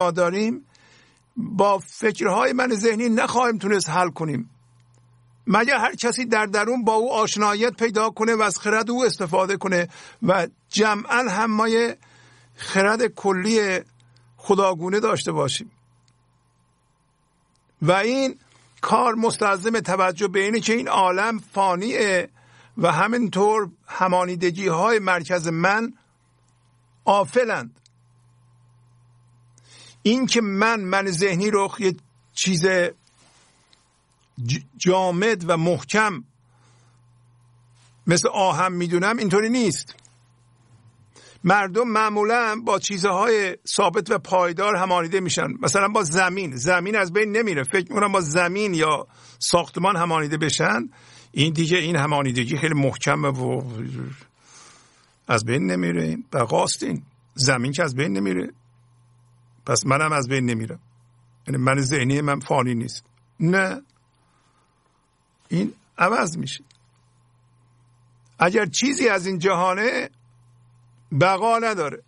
ما داریم با فکرهای من ذهنی نخواهیم تونست حل کنیم مگر هر کسی در درون با او آشنایت پیدا کنه و از خرد او استفاده کنه و جمعا هم مای خرد کلی خداگونه داشته باشیم و این کار مستلزم توجه به اینه که این عالم فانیه و همینطور همانیدگی های مرکز من آفلند این که من من ذهنی رو یه چیز جامد و محکم مثل آهم میدونم اینطوری نیست مردم معمولا با چیزهای ثابت و پایدار همانیده میشن مثلا با زمین زمین از بین نمیره فکر میکنم با زمین یا ساختمان همانیده بشن این دیگه این همانیدگی خیلی محکمه و از بین نمیره بقاست این زمین که از بین نمیره پس منم از بین نمیرم یعنی من ذهنی من فانی نیست نه این عوض میشه اگر چیزی از این جهانه بقا نداره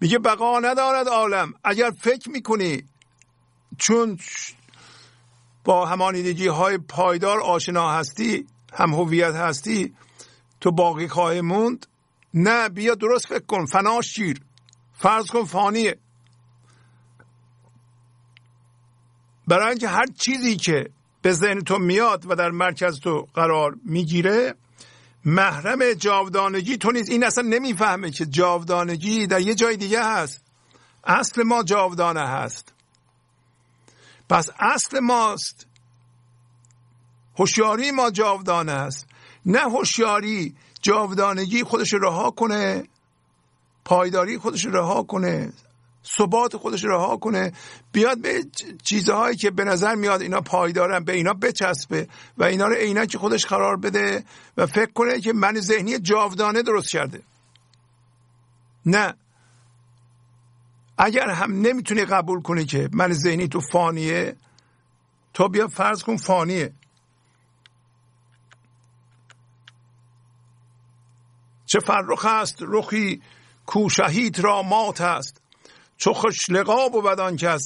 میگه بقا ندارد عالم اگر فکر میکنی چون با همانیدگی های پایدار آشنا هستی هم هویت هستی تو باقی خواهی موند نه بیا درست فکر کن فنا شیر فرض کن فانیه برای اینکه هر چیزی که به ذهن تو میاد و در مرکز تو قرار میگیره محرم جاودانگی تو نیست این اصلا نمیفهمه که جاودانگی در یه جای دیگه هست اصل ما جاودانه هست پس اصل ماست هوشیاری ما جاودانه است نه هوشیاری جاودانگی خودش رها کنه پایداری خودش رها کنه ثبات خودش رها کنه بیاد به چیزهایی که به نظر میاد اینا پایدارن به اینا بچسبه و اینا رو که خودش قرار بده و فکر کنه که من ذهنی جاودانه درست کرده نه اگر هم نمیتونی قبول کنی که من ذهنی تو فانیه تو بیا فرض کن فانیه چه فرخ است رخی کوشهیت را مات است چو خوش لقا بود آن کس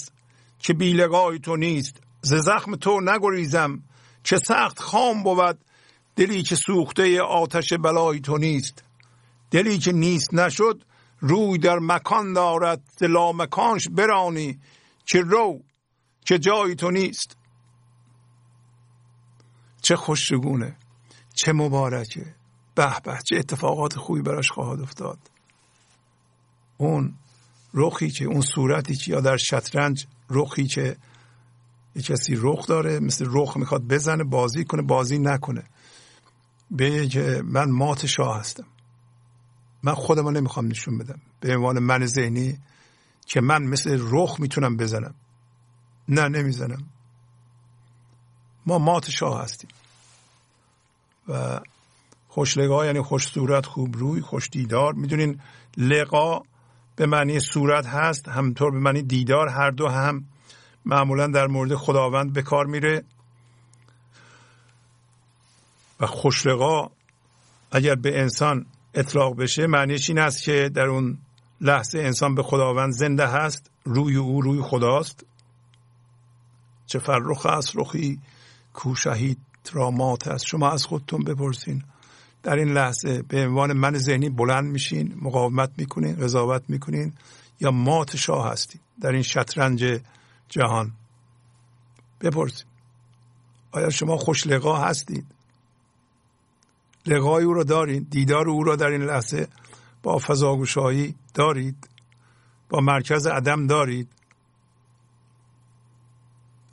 که بی لقای تو نیست ز زخم تو نگریزم چه سخت خام بود دلی که سوخته آتش بلای تو نیست دلی که نیست نشد روی در مکان دارد لا مکانش برانی که رو که جای تو نیست چه خوشگونه چه مبارکه به به چه اتفاقات خوبی براش خواهد افتاد اون رخی که اون صورتی که یا در شطرنج رخی که یه کسی رخ داره مثل رخ میخواد بزنه بازی کنه بازی نکنه به که من مات شاه هستم من خودم نمیخوام نشون بدم به عنوان من ذهنی که من مثل رخ میتونم بزنم نه نمیزنم ما مات شاه هستیم و خوش ینی یعنی خوش صورت خوب روی خوش دیدار میدونین لقا به معنی صورت هست همطور به معنی دیدار هر دو هم معمولا در مورد خداوند به کار میره و خوشلقا اگر به انسان اطلاق بشه معنیش این است که در اون لحظه انسان به خداوند زنده هست روی او روی خداست چه فرخ از رخی کو شهید را مات است شما از خودتون بپرسین در این لحظه به عنوان من ذهنی بلند میشین مقاومت میکنین قضاوت میکنین یا مات شاه هستید در این شطرنج جهان بپرسید آیا شما خوش لقا هستید لقای او را دارید دیدار او را در این لحظه با فضاگوشایی دارید با مرکز عدم دارید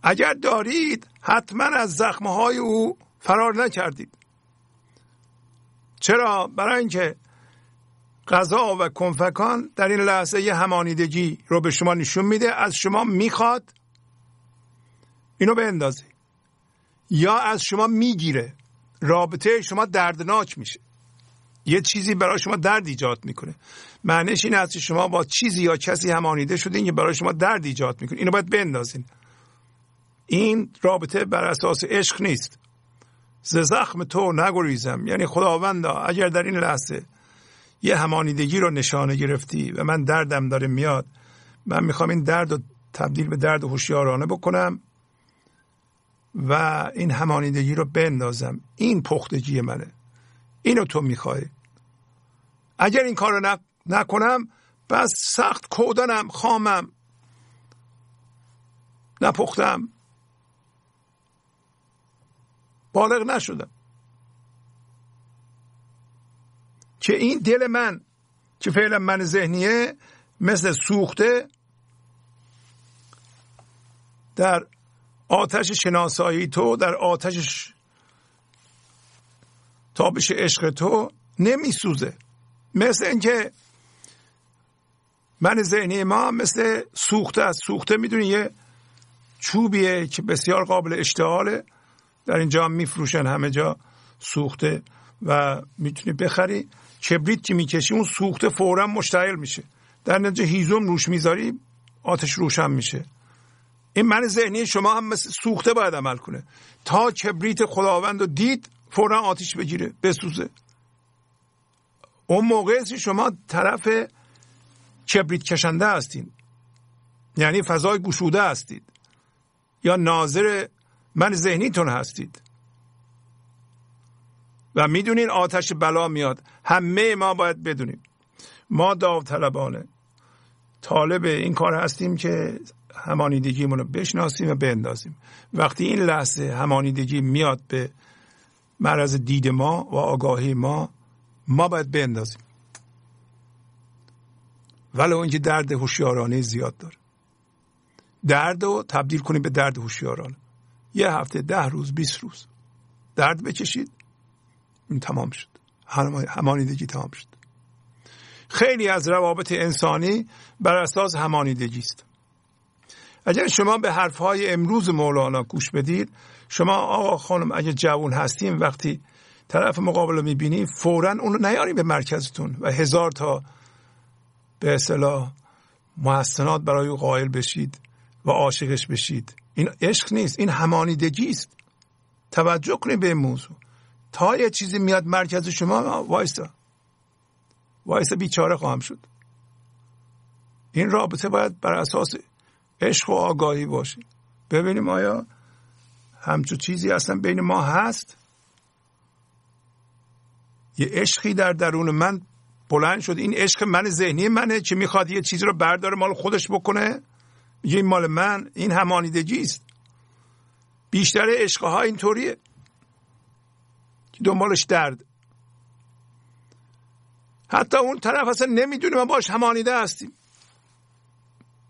اگر دارید حتما از زخمهای او فرار نکردید چرا برای اینکه غذا و کنفکان در این لحظه یه همانیدگی رو به شما نشون میده از شما میخواد اینو به اندازه یا از شما میگیره رابطه شما دردناک میشه یه چیزی برای شما درد ایجاد میکنه معنیش این است که شما با چیزی یا کسی همانیده شدین که برای شما درد ایجاد میکنه اینو باید بندازین این رابطه بر اساس عشق نیست ز زخم تو نگریزم یعنی خداوندا اگر در این لحظه یه همانیدگی رو نشانه گرفتی و من دردم داره میاد من میخوام این درد رو تبدیل به درد هوشیارانه بکنم و این همانیدگی رو بندازم این پختگی منه اینو تو میخوای اگر این کار رو نکنم بس سخت کودنم خامم نپختم بالغ نشدم که این دل من که فعلا من ذهنیه مثل سوخته در آتش شناسایی تو در آتش تابش عشق تو نمی سوزه مثل اینکه من ذهنی ما مثل سوخته است سوخته میدونی یه چوبیه که بسیار قابل اشتعاله در اینجا هم میفروشن همه جا سوخته و میتونی بخری که میکشی اون سوخته فورا مشتعل میشه در نتیجه هیزم روش میذاری آتش روشن میشه این من ذهنی شما هم مثل سوخته باید عمل کنه تا کبریت خداوند رو دید فورا آتش بگیره بسوزه اون موقع شما طرف کبریت کشنده هستین یعنی فضای گشوده هستید یا ناظر من ذهنیتون هستید و میدونین آتش بلا میاد همه ما باید بدونیم ما داوطلبانه طالب این کار هستیم که همانیدگیمون رو بشناسیم و بندازیم وقتی این لحظه همانیدگی میاد به معرض دید ما و آگاهی ما ما باید بندازیم ولی که درد هوشیارانه زیاد داره درد رو تبدیل کنیم به درد هوشیارانه یه هفته ده روز بیست روز درد بکشید این تمام شد همانیدگی تمام شد خیلی از روابط انسانی بر اساس همانیدگی است اگر شما به حرفهای امروز مولانا گوش بدید شما آقا خانم اگر جوان هستیم وقتی طرف مقابل رو میبینیم فورا اون نیاریم به مرکزتون و هزار تا به اصطلاح محسنات برای او قائل بشید و عاشقش بشید این عشق نیست این همانیدگی است توجه کنید به این موضوع تا یه چیزی میاد مرکز شما وایستا وایستا بیچاره خواهم شد این رابطه باید بر اساس عشق و آگاهی باشه ببینیم آیا همچو چیزی اصلا بین ما هست یه عشقی در درون من بلند شد این عشق من ذهنی منه که میخواد یه چیزی رو برداره مال خودش بکنه میگه این مال من این همانیدگی است بیشتر عشقه ها اینطوریه که دنبالش درد حتی اون طرف اصلا نمیدونه ما باش همانیده هستیم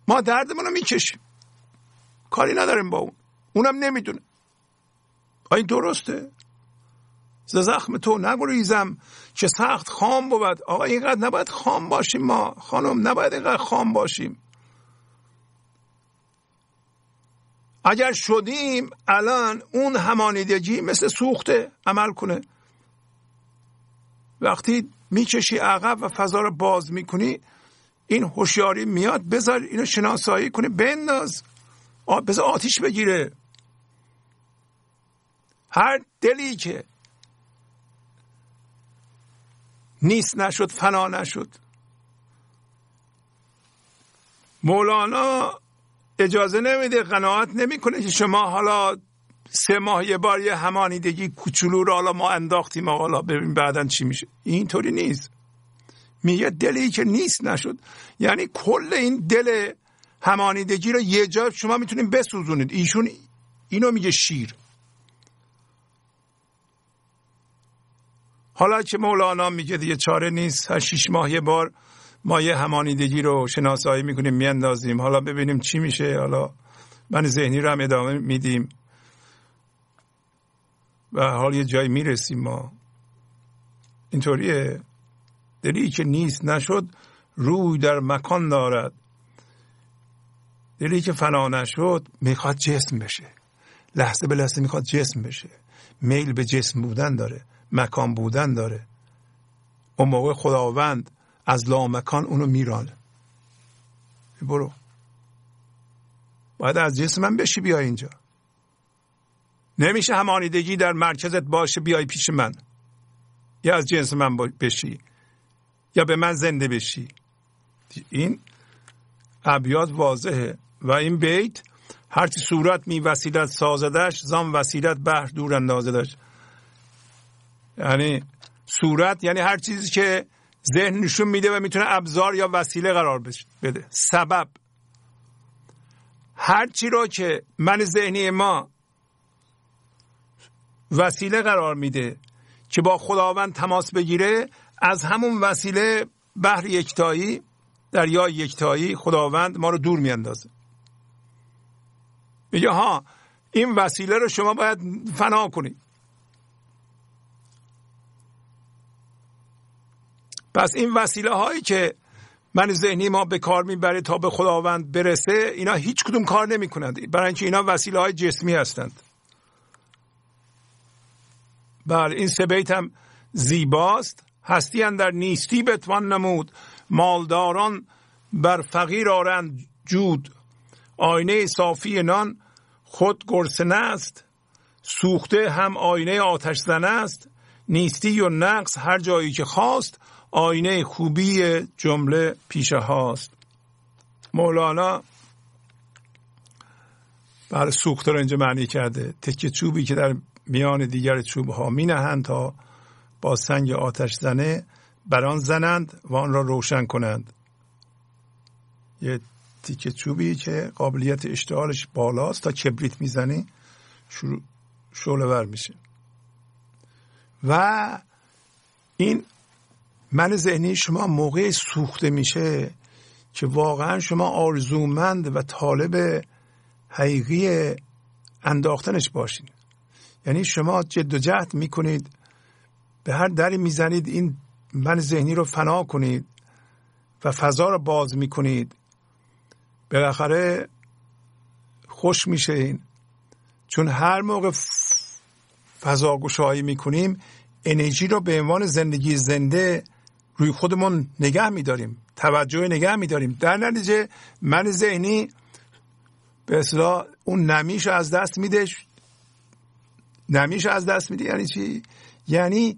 ما دردمون رو میکشیم کاری نداریم با اون اونم نمیدونه این درسته ز زخم تو نگریزم چه سخت خام بود آقا اینقدر نباید خام باشیم ما خانم نباید اینقدر خام باشیم اگر شدیم الان اون همانیدگی مثل سوخته عمل کنه وقتی میکشی عقب و فضا رو باز میکنی این هوشیاری میاد بذار اینو شناسایی کنه بنداز بذار آتیش بگیره هر دلی که نیست نشد فنا نشد مولانا اجازه نمیده قناعت نمیکنه که شما حالا سه ماه یه بار یه همانیدگی کوچولو رو حالا ما انداختیم و حالا ببین بعدا چی میشه اینطوری نیست میگه دلی که نیست نشد یعنی کل این دل همانیدگی رو یه جا شما میتونید بسوزونید ایشون اینو میگه شیر حالا که مولانا میگه دیگه چاره نیست هر شیش ماه یه بار ما یه همانیدگی رو شناسایی میکنیم میاندازیم حالا ببینیم چی میشه حالا من ذهنی رو هم ادامه میدیم و حال یه جایی میرسیم ما اینطوریه دلی که نیست نشد روی در مکان دارد دلی که فنا نشد میخواد جسم بشه لحظه به لحظه میخواد جسم بشه میل به جسم بودن داره مکان بودن داره اون موقع خداوند از لامکان اونو میرانه برو باید از جنس من بشی بیای اینجا نمیشه همانیدگی در مرکزت باشه بیای پیش من یا از جنس من بشی یا به من زنده بشی این ابیات واضحه و این بیت هرچی صورت می وسیلت سازدش زام وسیلت بهر دور اندازدش یعنی صورت یعنی هر چیزی که ذهن نشون میده و میتونه ابزار یا وسیله قرار بده سبب هرچی رو که من ذهنی ما وسیله قرار میده که با خداوند تماس بگیره از همون وسیله بحر یکتایی دریای یکتایی خداوند ما رو دور میاندازه میگه ها این وسیله رو شما باید فنا کنید پس این وسیله هایی که من ذهنی ما به کار میبره تا به خداوند برسه اینا هیچ کدوم کار نمی کنند برای اینکه اینا وسیله های جسمی هستند بله این سه بیت هم زیباست هستی در نیستی بتوان نمود مالداران بر فقیر آرند جود آینه صافی نان خود گرسنه است سوخته هم آینه آتش زنه است نیستی و نقص هر جایی که خواست آینه خوبی جمله پیش هاست مولانا بر سوخت اینجا معنی کرده تکه چوبی که در میان دیگر چوب ها می نهند تا با سنگ آتش زنه بران زنند و آن را روشن کنند یه تیکه چوبی که قابلیت اشتعالش بالاست تا کبریت میزنی زنی شعله ور میشه و این من ذهنی شما موقع سوخته میشه که واقعا شما آرزومند و طالب حقیقی انداختنش باشین یعنی شما جد و جهد میکنید به هر دری میزنید این من ذهنی رو فنا کنید و فضا رو باز میکنید بالاخره خوش میشه این چون هر موقع فضا گشایی میکنیم انرژی رو به عنوان زندگی زنده روی خودمون نگه میداریم توجه نگه میداریم در نتیجه من ذهنی به اصطلاح اون نمیش از دست میده نمیش از دست میده یعنی چی؟ یعنی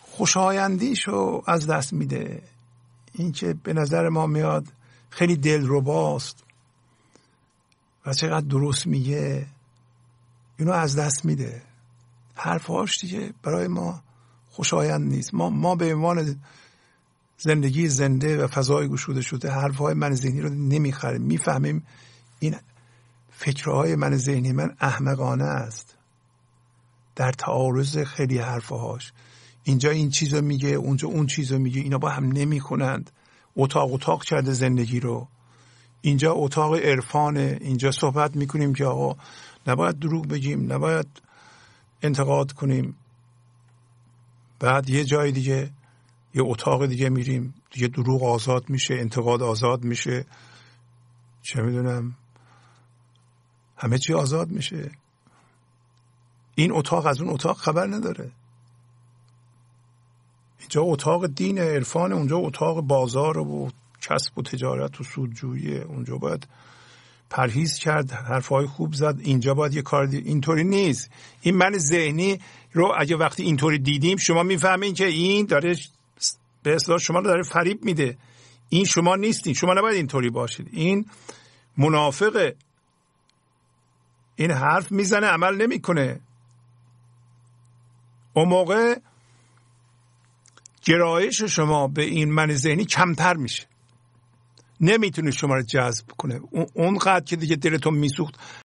خوشایندیش رو از دست میده اینکه به نظر ما میاد خیلی دل دلرباست و چقدر درست میگه اینو از دست میده حرفهاش دیگه برای ما خوشایند نیست ما ما به عنوان زندگی زنده و فضای گشوده شده حرفهای من ذهنی رو نمیخریم میفهمیم این فکرهای من ذهنی من احمقانه است در تعارض خیلی هاش اینجا این چیز رو میگه اونجا اون چیز رو میگه اینا با هم نمیکنند اتاق اتاق کرده زندگی رو اینجا اتاق عرفانه اینجا صحبت میکنیم که آقا نباید دروغ بگیم نباید انتقاد کنیم بعد یه جای دیگه یه اتاق دیگه میریم دیگه دروغ آزاد میشه انتقاد آزاد میشه چه میدونم همه چی آزاد میشه این اتاق از اون اتاق خبر نداره اینجا اتاق دین عرفان اونجا اتاق بازار و کسب و تجارت و سودجویی اونجا باید پرهیز کرد حرفهای خوب زد اینجا باید یه کار اینطوری نیست این من ذهنی رو اگه وقتی اینطوری دیدیم شما میفهمین که این داره به اصلاح شما رو داره فریب میده این شما نیستین شما نباید اینطوری باشید این منافق این حرف میزنه عمل نمیکنه اون موقع گرایش شما به این من ذهنی کمتر میشه نمیتونه شما رو جذب کنه اونقدر که دیگه دلتون میسوخت